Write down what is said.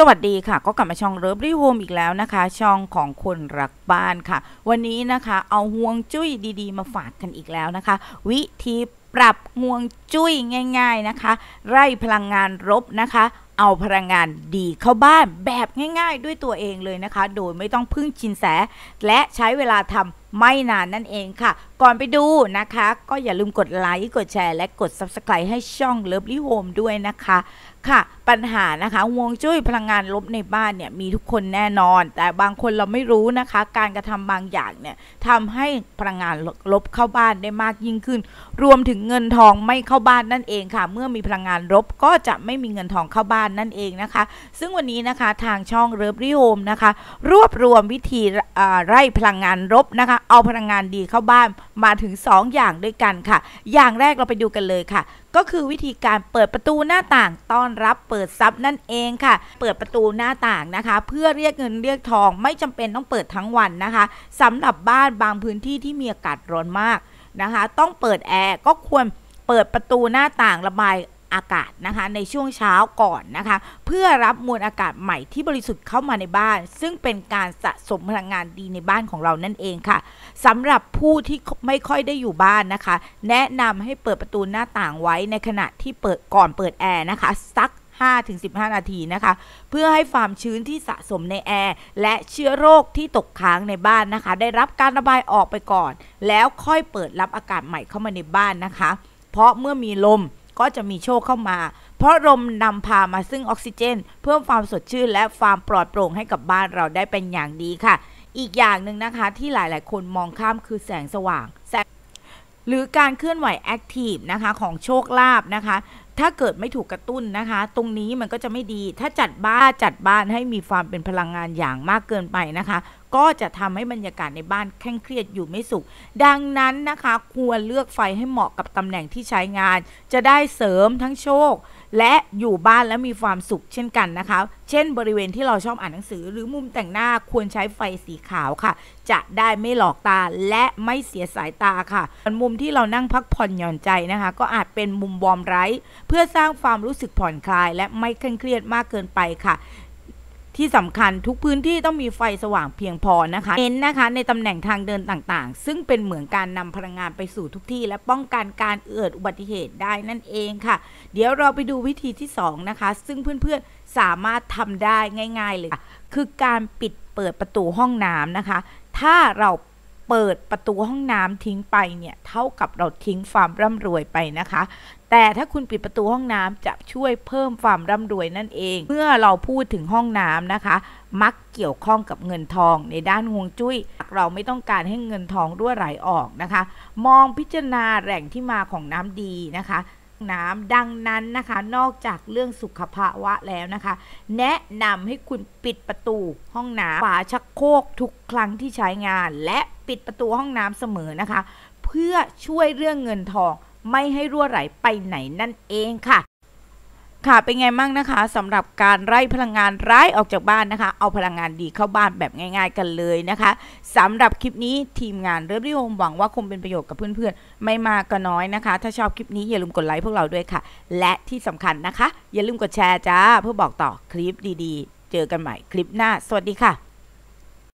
สวัสดีค่ะ ก็กลับมาช่องเลิฟรีโฮมอีกแล้วนะคะ ช่องของคนรักบ้านค่ะ วันนี้นะคะ เอาห่วงจุ้ยดีๆ มาฝากกันอีกแล้วนะคะ วิธีปรับงวงจุ้ยง่าย ๆนะคะ ไร่พลังงานรบนะคะ เอาพลังงานดีเข้าบ้านแบบง่าย ๆ ด้วยตัวเองเลยนะคะ โดยไม่ต้องพึ่งชินแสและใช้เวลาทำไม่นานนั่นเองค่ะ ก่อนไปดูนะคะ ก็อย่าลืมกดไลค์กดแชร์และกด Subscribe ให้ช่องเลิฟลี่โฮมด้วยนะคะค่ะ ปัญหานะคะ วงจุ้ยพลังงานลบในบ้านเนี่ยมีทุกคนแน่นอน แต่บางคนเราไม่รู้นะคะ การกระทำบางอย่างเนี่ยทำให้พลังงานลบเข้าบ้านได้มากยิ่งขึ้นรวมถึงเงินทองไม่เข้าบ้านนั่นเองค่ะ เมื่อมีพลังงานลบก็จะไม่มีเงินทองเข้าบ้านนั่นเองนะคะ ซึ่งวันนี้นะคะ ทางช่องเริฟรีโฮมนะคะ รวบรวมวิธีไล่พลังงานลบนะคะ เอาพลังงานดีเข้าบ้านมาถึง 2 อย่างด้วยกันค่ะ อย่างแรกเราไปดูกันเลยค่ะ ก็คือวิธีการเปิดประตูหน้าต่างต้อนรับ เปิดซับนั่นเองค่ะ เปิดประตูหน้าต่างนะคะ เพื่อเรียกเงินเรียกทองไม่จำเป็นต้องเปิดทั้งวันนะคะ สำหรับบ้านบางพื้นที่ที่มีอากาศร้อนมากนะคะต้องเปิดแอร์ก็ควรเปิดประตูหน้าต่างระบายอากาศนะคะในช่วงเช้าก่อนนะคะเพื่อรับมวลอากาศใหม่ที่บริสุทธิ์เข้ามาในบ้าน ซึ่งเป็นการสะสมพลังงานดีในบ้านของเรานั่นเองค่ะสำหรับผู้ที่ไม่ค่อยได้อยู่บ้านนะคะ แนะนำให้เปิดประตูหน้าต่างไว้ในขณะที่เปิดก่อนเปิดแอร์นะคะสัก5-15 นาทีนะคะ เพื่อให้ความชื้นที่สะสมในแอร์และเชื้อโรคที่ตกค้างในบ้านนะคะได้รับการระบายออกไปก่อนแล้วค่อยเปิดรับอากาศใหม่เข้ามาในบ้านนะคะ เพราะเมื่อมีลมก็จะมีโชคเข้ามาเพราะลมนำพามาซึ่งออกซิเจน เพิ่มความสดชื่นและความปลอดโปร่งให้กับบ้านเราได้เป็นอย่างดีค่ะ อีกอย่างหนึ่งนะคะที่หลายๆคนมองข้ามคือแสงสว่างหรือการเคลื่อนไหวแอคทีฟนะคะของโชคลาภนะคะถ้าเกิดไม่ถูกกระตุ้นนะคะ ตรงนี้มันก็จะไม่ดีถ้าจัดบ้านจัดบ้านให้มีความเป็นพลังงานอย่างมากเกินไปนะคะ ก็จะทำให้บรรยากาศในบ้านเคร่งเครียดอยู่ไม่สุข ดังนั้นนะคะ ควรเลือกไฟให้เหมาะกับตำแหน่งที่ใช้งาน จะได้เสริมทั้งโชค และอยู่บ้านและมีความสุขเช่นกันนะคะ เช่นบริเวณที่เราชอบอ่านหนังสือ หรือมุมแต่งหน้าควรใช้ไฟสีขาวค่ะ จะได้ไม่หลอกตาและไม่เสียสายตาค่ะมุมที่เรานั่งพักผ่อนหย่อนใจนะคะก็อาจเป็นมุมวอมไร้เพื่อสร้างความรู้สึกผ่อนคลาย และไม่เคร่งเครียดมากเกินไปค่ะ ที่ สำคัญทุกพื้นที่ต้องมีไฟสว่างเพียงพอนะคะเน้นนะคะ ในตำแหน่งทางเดินต่างๆ ซึ่งเป็นเหมือนการ นำพลังงานไปสู่ทุกที่ และป้องกันการเกิดอุบัติเหตุได้นั่นเองค่ะ เดี๋ยวเราไปดูวิธีที่2นะคะซึ่งเพื่อนๆสามารถทำได้ง่ายๆเลยคือการปิดเปิดประตูห้องน้ำนะคะ ถ้าเราเปิดประตูห้องน้ำทิ้งไปเนี่ยเท่ากับเราทิ้งความร่ำรวยไปนะคะ แต่ถ้าคุณปิดประตูห้องน้ำจะช่วยเพิ่มความร่ำรวยนั่นเอง เมื่อเราพูดถึงห้องน้ำนะคะ มักเกี่ยวข้องกับเงินทองในด้านฮวงจุ้ยเราไม่ต้องการให้เงินทองรั่วไหลออกนะคะ มองพิจารณาแหล่งที่มาของน้ำดีนะคะน้าดังนั้นนะคะนอกจากเรื่องสุขภาวะแล้วนะคะ แนะนำให้คุณปิดประตูห้องน้ำฝาชักโครกทุกครั้งที่ใช้งานและปิดประตูห้องน้ำเสมอนะคะ เพื่อช่วยเรื่องเงินทองไม่ให้รั่วไหลไปไหนนั่นเองค่ะค่ะเป็นไงมั่งนะคะ สำหรับการไล่พลังงานร้ายออกจากบ้านนะคะ เอาพลังงานดีเข้าบ้านแบบง่าย ๆ กันเลยนะคะ สำหรับคลิปนี้ทีมงานเริ่มทีโฮมหวังว่าคงเป็นประโยชน์กับเพื่อนๆ ไม่มากก็น้อยนะคะ ถ้าชอบคลิปนี้อย่าลืมกดไลค์พวกเราด้วยค่ะ และที่สำคัญนะคะ อย่าลืมกดแชร์จ้าเพื่อบอกต่อคลิปดีๆ เจอกันใหม่คลิปหน้าสวัสดีค่ะ